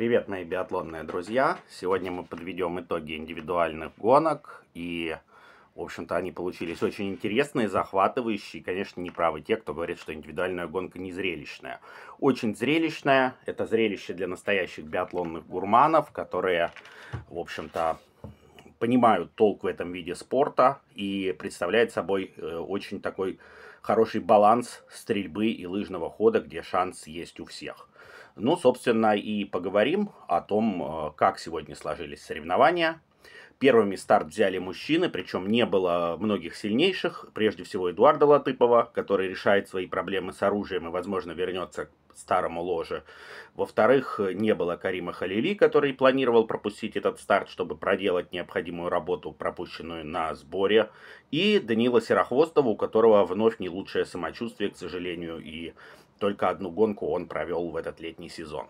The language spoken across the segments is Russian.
Привет, мои биатлонные друзья! Сегодня мы подведем итоги индивидуальных гонок. И, в общем-то, они получились очень интересные, захватывающие. конечно, не правы те, кто говорит, что индивидуальная гонка не зрелищная. Очень зрелищная. Это зрелище для настоящих биатлонных гурманов, которые, в общем-то, понимают толк в этом виде спорта и представляет собой э, очень такой хороший баланс стрельбы и лыжного хода, где шанс есть у всех. Ну, собственно, и поговорим о том, э, как сегодня сложились соревнования, Первыми старт взяли мужчины, причем не было многих сильнейших, прежде всего Эдуарда Латыпова, который решает свои проблемы с оружием и, возможно, вернется к старому ложе. Во-вторых, не было Карима Халили, который планировал пропустить этот старт, чтобы проделать необходимую работу, пропущенную на сборе. И Данила Серохвостова, у которого вновь не лучшее самочувствие, к сожалению, и только одну гонку он провел в этот летний сезон.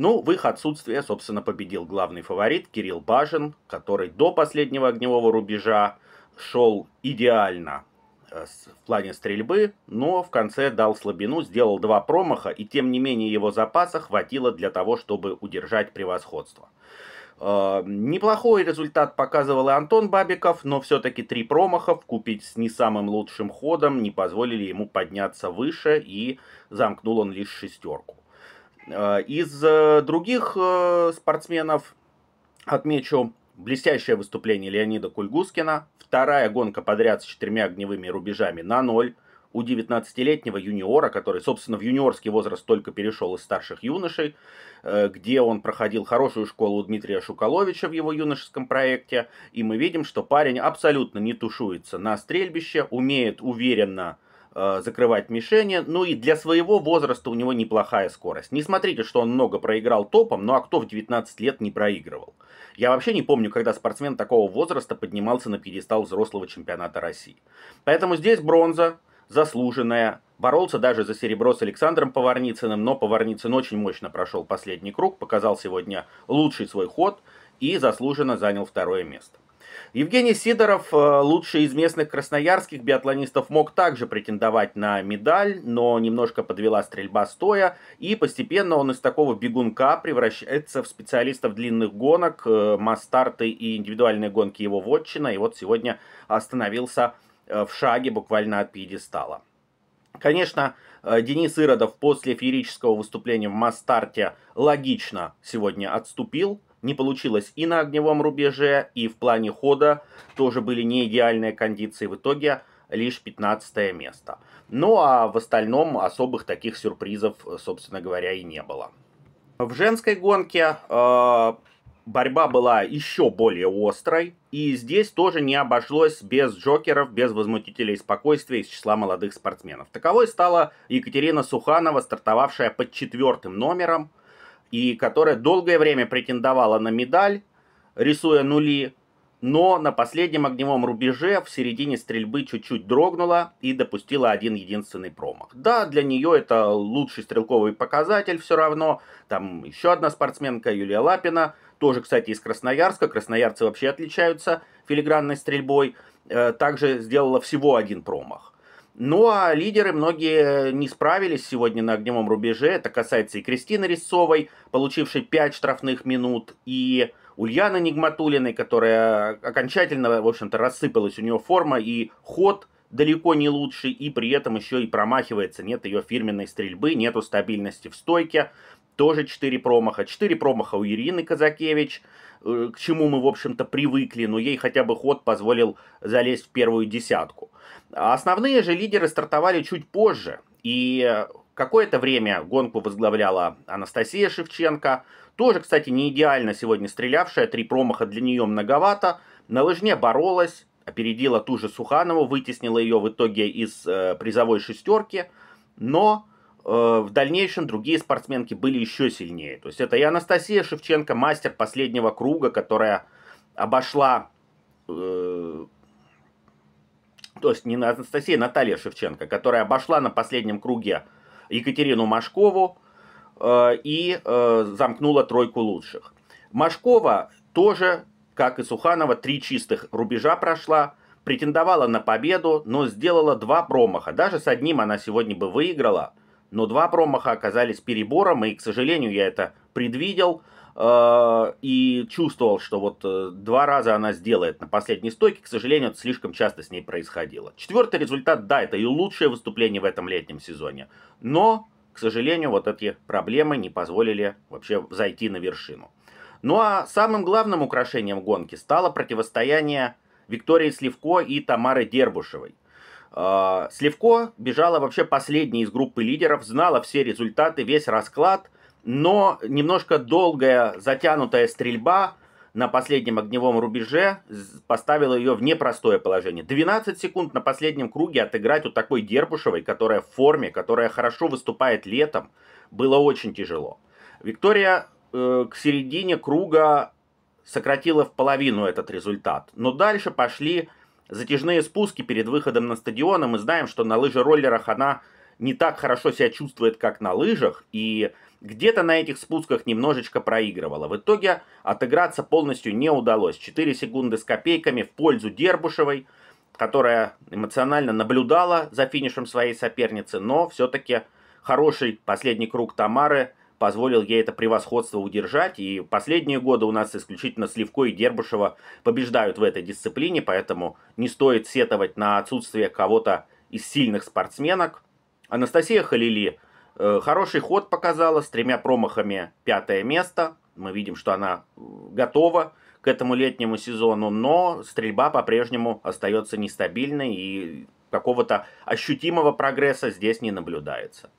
Ну, в их отсутствие, собственно, победил главный фаворит Кирилл Бажин, который до последнего огневого рубежа шел идеально э, в плане стрельбы, но в конце дал слабину, сделал два промаха, и тем не менее его запаса хватило для того, чтобы удержать превосходство. Э, неплохой результат показывал и Антон Бабиков, но все-таки три промаха купить с не самым лучшим ходом не позволили ему подняться выше, и замкнул он лишь шестерку. Э, из э, других э, спортсменов отмечу блестящее выступление Леонида Кульгускина, вторая гонка подряд с четырьмя огневыми рубежами на ноль у 19-летнего юниора, который, собственно, в юниорский возраст только перешел из старших юношей, где он проходил хорошую школу у Дмитрия Шуколовича в его юношеском проекте. И мы видим, что парень абсолютно не тушуется на стрельбище, умеет уверенно Э, закрывать мишени. Ну и для своего возраста у него неплохая скорость. Не смотрите, что он много проиграл топом, ну а кто в 19 лет не проигрывал? Я вообще не помню, когда спортсмен такого возраста поднимался на пьедестал взрослого чемпионата России. Поэтому здесь бронза, заслуженная. Боролся даже за серебро с Александром Поварницыным, но Поварницын очень мощно прошел последний круг, показал сегодня лучший свой ход и заслуженно занял второе место. Евгений Сидоров, э, лучший из местных красноярских биатлонистов, мог также претендовать на медаль, но немножко подвела стрельба стоя, и постепенно он из такого бегунка превращается в специалиста в длинных гонок, э, масс-старты и индивидуальные гонки его вотчина, и вот сегодня остановился э, в шаге буквально от пьедестала. Конечно, Денис Иродов после феерического выступления в масс-старте логично сегодня отступил, не получилось и на огневом рубеже, и в плане хода тоже были не идеальные кондиции. В итоге лишь 15 место. Ну а в остальном особых таких сюрпризов, собственно говоря, и не было. В женской гонке э, борьба была еще более острой. И здесь тоже не обошлось без джокеров, без возмутителей спокойствия из числа молодых спортсменов. Таковой стала Екатерина Суханова, стартовавшая под четвертым номером – и которая долгое время претендовала на медаль, рисуя нули, но на последнем огневом рубеже в середине стрельбы чуть-чуть дрогнула и допустила один единственный промах. Да, для нее это лучший стрелковый показатель все равно. Там еще одна спортсменка Юлия Лапина, тоже, кстати, из Красноярска. Красноярцы вообще отличаются филигранной стрельбой. Э, также сделала всего один промах. Ну а лидеры многие не справились сегодня на огневом рубеже. Это касается и Кристины Рисовой, получившей 5 штрафных минут, и Ульяны Нигматулиной, которая окончательно, в общем-то, рассыпалась у нее форма и ход далеко не лучший, и при этом еще и промахивается. Нет ее фирменной стрельбы, нету стабильности в стойке тоже 4 промаха. 4 промаха у Ирины Казакевич, э, к чему мы, в общем-то, привыкли, но ей хотя бы ход позволил залезть в первую десятку. А основные же лидеры стартовали чуть позже, и какое-то время гонку возглавляла Анастасия Шевченко, тоже, кстати, не идеально сегодня стрелявшая, три промаха для нее многовато, на лыжне боролась, опередила ту же Суханову, вытеснила ее в итоге из э, призовой шестерки, но Э, в дальнейшем другие спортсменки были еще сильнее. То есть это и Анастасия Шевченко, мастер последнего круга, которая обошла... Э, то есть не Анастасия, а Наталья Шевченко, которая обошла на последнем круге Екатерину Машкову э, и э, замкнула тройку лучших. Машкова тоже, как и Суханова, три чистых рубежа прошла, претендовала на победу, но сделала два промаха. Даже с одним она сегодня бы выиграла – но два промаха оказались перебором, и, к сожалению, я это предвидел э, и чувствовал, что вот э, два раза она сделает на последней стойке. К сожалению, это слишком часто с ней происходило. Четвертый результат, да, это и лучшее выступление в этом летнем сезоне, но, к сожалению, вот эти проблемы не позволили вообще зайти на вершину. Ну а самым главным украшением гонки стало противостояние Виктории Сливко и Тамары Дербушевой – а, Сливко бежала вообще последней из группы лидеров, знала все результаты, весь расклад, но немножко долгая затянутая стрельба на последнем огневом рубеже поставила ее в непростое положение. 12 секунд на последнем круге отыграть у такой Дербушевой, которая в форме, которая хорошо выступает летом, было очень тяжело. Виктория э, к середине круга сократила в половину этот результат, но дальше пошли затяжные спуски перед выходом на стадион, и а мы знаем, что на лыжероллерах она не так хорошо себя чувствует, как на лыжах, и где-то на этих спусках немножечко проигрывала. В итоге отыграться полностью не удалось. 4 секунды с копейками в пользу Дербушевой, которая эмоционально наблюдала за финишем своей соперницы, но все-таки хороший последний круг Тамары позволил ей это превосходство удержать. И последние годы у нас исключительно Сливко и Дербышева побеждают в этой дисциплине, поэтому не стоит сетовать на отсутствие кого-то из сильных спортсменок. Анастасия Халили э, хороший ход показала, с тремя промахами пятое место. Мы видим, что она э, готова к этому летнему сезону, но стрельба по-прежнему остается нестабильной и какого-то ощутимого прогресса здесь не наблюдается.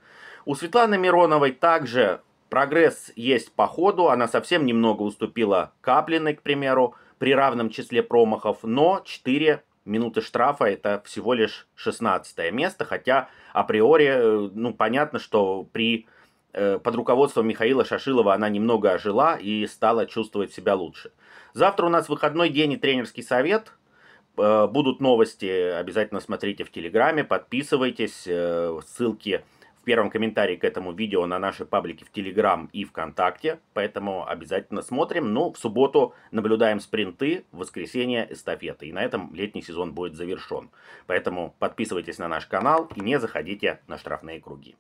У Светланы Мироновой также Прогресс есть по ходу, она совсем немного уступила Каплиной, к примеру, при равном числе промахов, но 4 минуты штрафа это всего лишь 16 место, хотя априори, э, ну, понятно, что при э, под руководством Михаила Шашилова она немного ожила и стала чувствовать себя лучше. Завтра у нас выходной день и тренерский совет. Э, будут новости, обязательно смотрите в Телеграме, подписывайтесь, ссылки первом комментарии к этому видео на нашей паблике в Телеграм и ВКонтакте, поэтому обязательно смотрим. Ну, в субботу наблюдаем спринты, в воскресенье эстафеты, и на этом летний сезон будет завершен. Поэтому подписывайтесь на наш канал и не заходите на штрафные круги.